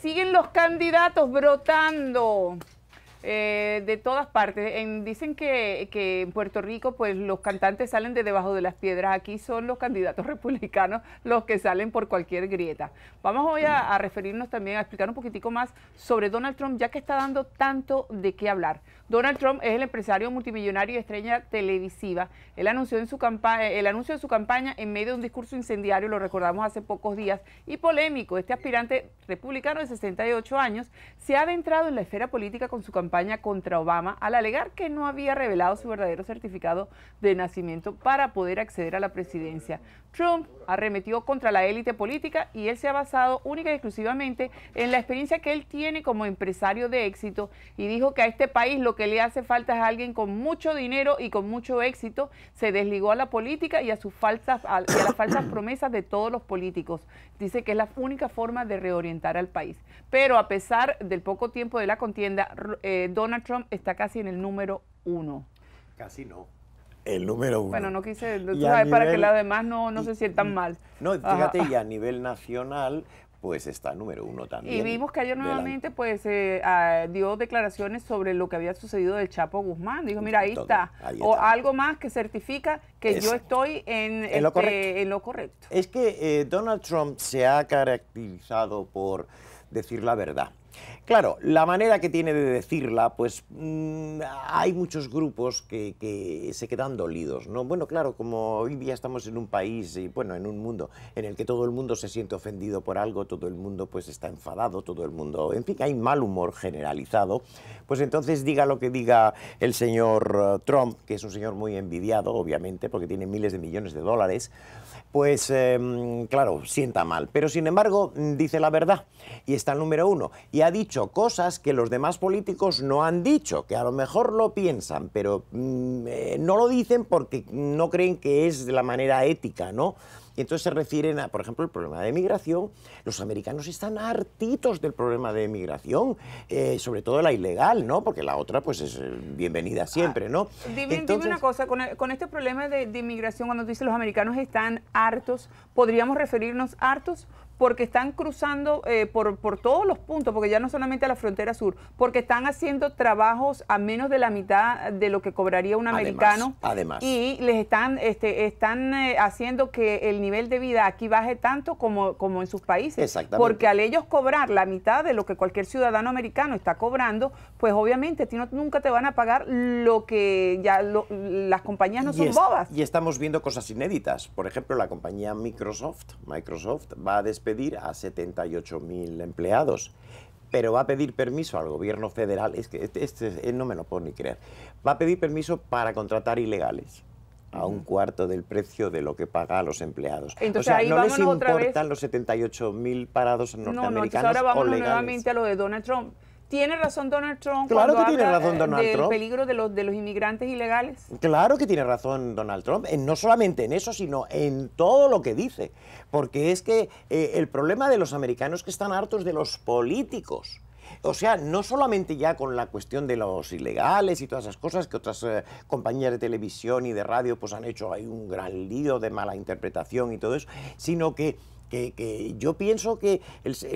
siguen los candidatos brotando. Eh, de todas partes. En, dicen que, que, en Puerto Rico pues los cantantes salen de debajo de las piedras. Aquí son los candidatos republicanos los que salen por cualquier grieta. Vamos hoy a, a referirnos también, a explicar un poquitico más sobre Donald Trump, ya que está dando tanto de qué hablar. Donald Trump es el empresario multimillonario y estrella televisiva. Él anunció en su campaña, el anuncio de su campaña en medio de un discurso incendiario, lo recordamos hace pocos días, y polémico. Este aspirante republicano de 68 años se ha adentrado en la esfera política con su campaña contra Obama al alegar que no había revelado su verdadero certificado de nacimiento para poder acceder a la presidencia. Trump arremetió contra la élite política y él se ha basado única y exclusivamente en la experiencia que él tiene como empresario de éxito y dijo que a este país lo que le hace falta es alguien con mucho dinero y con mucho éxito. Se desligó a la política y a sus falsas, las falsas promesas de todos los políticos. Dice que es la única forma de reorientar al país. Pero a pesar del poco tiempo de la contienda, eh, eh, Donald Trump está casi en el número uno. Casi no. El número uno. Bueno, no quise, sabes, para que las demás no, se sientan mal. No, fíjate, y a nivel nacional, pues está número uno también. Y vimos que ayer nuevamente, pues, eh, ah, dio declaraciones sobre lo que había sucedido del Chapo Guzmán. Dijo, mira, ahí, está. O algo más que certifica que yo estoy este, en, lo correcto. Es que eh, Donald Trump se ha caracterizado por decir la verdad. Claro, la manera que tiene de decirla, pues mm, hay muchos grupos que, se quedan dolidos, ¿no? Bueno, claro, como hoy día estamos en un país y, bueno, en un mundo en el que todo el mundo se siente ofendido por algo, todo el mundo pues está enfadado, todo el mundo, en fin, hay mal humor generalizado, pues entonces diga lo que diga el señor eh, Trump, que es un señor muy envidiado, obviamente, porque tiene miles de millones de dólares, pues em, claro, sienta mal. Pero sin embargo, dice la verdad y está el número uno ha dicho cosas que los demás políticos no han dicho, que a lo mejor lo piensan, pero mm, eh, no lo dicen porque no creen que es de la manera ética, ¿no? entonces se refieren a, por ejemplo, el problema de migración. Los americanos están hartitos del problema de migración, eh, sobre todo la ilegal, ¿no? Porque la otra, pues, es eh, bienvenida ah, siempre, ¿no? dime, una cosa, e, con, este problema de, de, inmigración, cuando tú dices los americanos están hartos, ¿podríamos referirnos hartos? porque están cruzando eh, por, todos los puntos, porque ya no solamente a la frontera sur, porque están haciendo trabajos a menos de la mitad de lo que cobraría un americano. Además. Y les están, este, están eh, haciendo que el nivel de vida aquí baje tanto como, como en sus países. Exactamente. Porque al ellos cobrar la mitad de lo que cualquier ciudadano americano está cobrando, pues obviamente nunca te van a pagar lo que ya las compañías no son bobas. Y estamos viendo cosas inéditas. Por ejemplo, la compañía Microsoft, Microsoft va a despedir despedir a 78.000 empleados, pero va a pedir permiso al gobierno federal, es que este, este no me lo puedo ni creer, va a pedir permiso para contratar ilegales a un cuarto del precio de lo que paga a los empleados. Entonces, o sea, ahí no les importan otra vez. los 78.000 parados norteamericanos No, no, ahora vamos nuevamente a lo de Donald Trump. ¿Tiene razón Donald Trump claro que tiene razón eh, Donald del peligro de los, de los inmigrantes ilegales? Claro que tiene razón Donald Trump, no solamente en eso, sino en todo lo que dice. Porque es que eh, el problema de los americanos es que están hartos de los políticos. O sea, no solamente ya con la cuestión de los ilegales y todas esas cosas que otras eh, compañías de televisión y de radio pues han hecho, hay un gran lío de mala interpretación y todo eso, sino que que, yo pienso que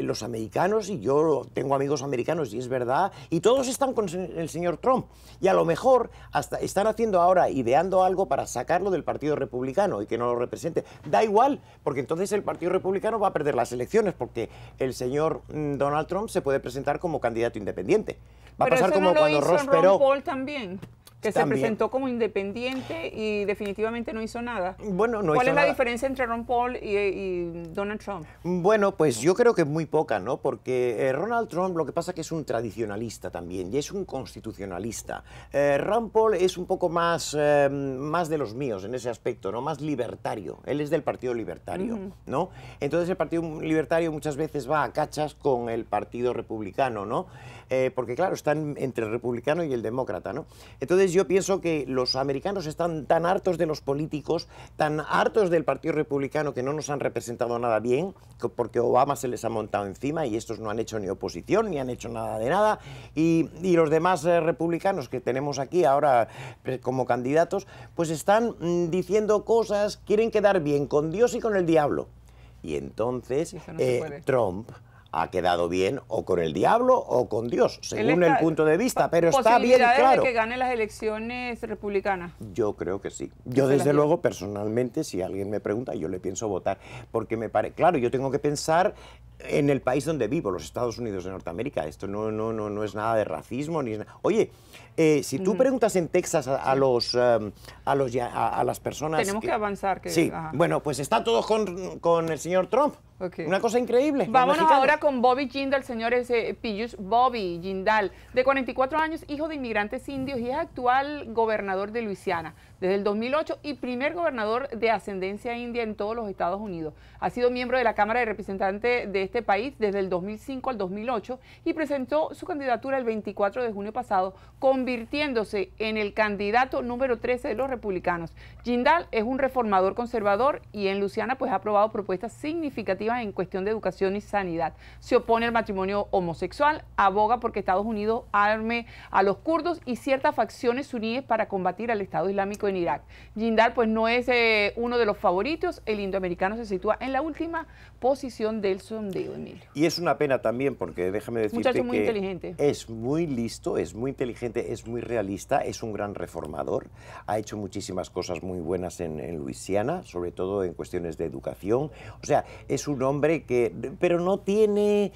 los americanos, y yo tengo amigos americanos y es verdad, y todos están con el señor Trump. Y a lo mejor hasta están haciendo ahora, ideando algo para sacarlo del Partido Republicano y que no lo represente. Da igual, porque entonces el Partido Republicano va a perder las elecciones, porque el señor mm, Donald Trump se puede presentar como candidato independiente. Va a pasar como lo cuando hizo Ross Perot. Paul también. Que se presentó como independiente y definitivamente no hizo nada. Bueno, no ¿Cuál es la diferencia entre Ron Paul y, Donald Trump? Bueno, pues yo creo que muy poca, ¿no? Porque eh, Ronald Trump lo que pasa es que es un tradicionalista también y es un constitucionalista. Eh, Ron Paul es un poco más, eh, más de los míos en ese aspecto, ¿no? Más libertario. Él es del Partido Libertario, ¿no? Entonces el Partido Libertario muchas veces va a cachas con el Partido Republicano, ¿no? Eh, porque claro, están entre el republicano y el demócrata, ¿no? Entonces yo pienso que los americanos están tan hartos de los políticos, tan hartos del Partido Republicano que no nos han representado nada bien, porque Obama se les ha montado encima y estos no han hecho ni oposición, ni han hecho nada de nada, y, los demás eh, republicanos que tenemos aquí ahora eh, como candidatos, pues están mm, diciendo cosas, quieren quedar bien con Dios y con el diablo. Y entonces Trump ha quedado bien o con el diablo o con Dios, según el punto de vista, pero está bien claro. de que gane las elecciones republicanas? Yo creo que sí. Yo desde luego personalmente, si alguien me pregunta, yo le pienso votar, porque me parece, claro, yo tengo que pensar en el país donde vivo, los Estados Unidos de Norteamérica. Esto no, no, no, no es nada de racismo. ni Oye, eh, si tú preguntas en Texas a, los, em, a, los a, las personas... Tenemos que, avanzar. Que, sí, bueno, pues está todo con, con el señor Trump. Una cosa increíble. Vámonos ahora con Bobby Jindal, señores, eh, Bobby Jindal, de 44 años, hijo de inmigrantes indios y es actual gobernador de Luisiana desde el 2008 y primer gobernador de ascendencia india en todos los Estados Unidos. Ha sido miembro de la Cámara de Representantes de este país desde el 2005 al 2008 y presentó su candidatura el 24 de junio pasado, convirtiéndose en el candidato número 13 de los republicanos. Jindal es un reformador conservador y en Luciana pues ha aprobado propuestas significativas en cuestión de educación y sanidad. Se opone al matrimonio homosexual, aboga porque Estados Unidos arme a los kurdos y ciertas facciones suníes para combatir al Estado Islámico en Irak. Jindal pues no es eh, uno de los favoritos, el indoamericano se sitúa en la última posición del sondeo. Y es una pena también, porque déjame decirte muy que inteligente. es muy listo, es muy inteligente, es muy realista, es un gran reformador, ha hecho muchísimas cosas muy buenas en, Luisiana, sobre todo en cuestiones de educación. O sea, es un hombre que, pero no tiene,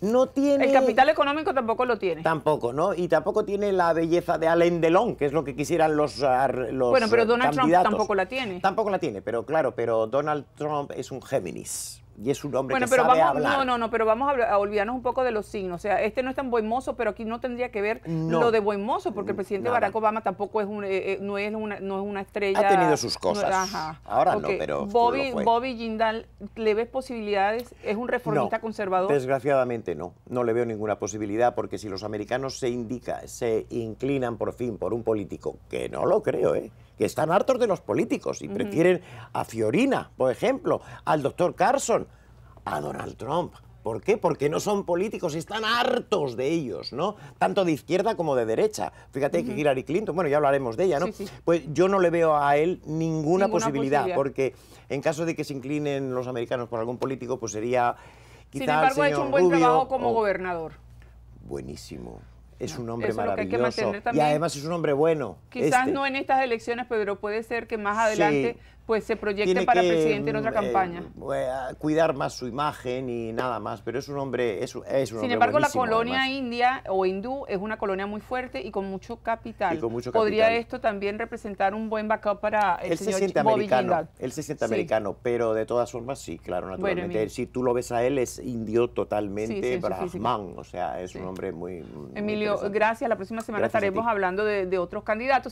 no tiene. El capital económico tampoco lo tiene. Tampoco, ¿no? Y tampoco tiene la belleza de Alain Delon, que es lo que quisieran los, los bueno, pero eh, Donald Trump tampoco la tiene. Tampoco la tiene, pero claro, pero Donald Trump es un Géminis y es un hombre bueno, pero vamos, No, no, no, pero vamos a, olvidarnos un poco de los signos. O sea, este no es tan buen pero aquí no tendría que ver lo de buen mozo, porque el presidente Barack Obama tampoco es, eh, eh, no es una, no es una estrella. Ha tenido sus cosas. Ahora no, pero. Bobby, Jindal, ¿le ves posibilidades? ¿Es un reformista conservador? Desgraciadamente no. No le veo ninguna posibilidad, porque si los americanos se, indica, se inclinan por fin por un político, que no lo creo, ¿eh? que están hartos de los políticos y prefieren a Fiorina, por ejemplo, al doctor Carson, a Donald Trump. ¿Por qué? Porque no son políticos, están hartos de ellos, ¿no? Tanto de izquierda como de derecha. Fíjate que Hillary Clinton, bueno, ya hablaremos de ella, ¿no? Pues yo no le veo a él ninguna, posibilidad, porque en caso de que se inclinen los americanos por algún político, pues sería... Quizá Sin embargo, ha hecho un buen trabajo como gobernador. Buenísimo es un hombre maravilloso. y además es un hombre bueno. Quizás este no en estas elecciones, pero puede ser que más adelante pues se proyecte para presidente en otra mm, campaña. Eh, cuidar más su imagen y nada más, pero es un hombre, es, Sin embargo, la colonia india o hindú es una colonia muy fuerte y con mucho capital. Y con mucho capital. Podría esto también representar un buen backup para el él señor se americano, Él americano, pero de todas formas sí, claro, naturalmente. si tú lo ves a él, es indio totalmente, brahman, o sea, es un hombre muy... Emilio, gracias. La próxima semana estaremos hablando de otros candidatos.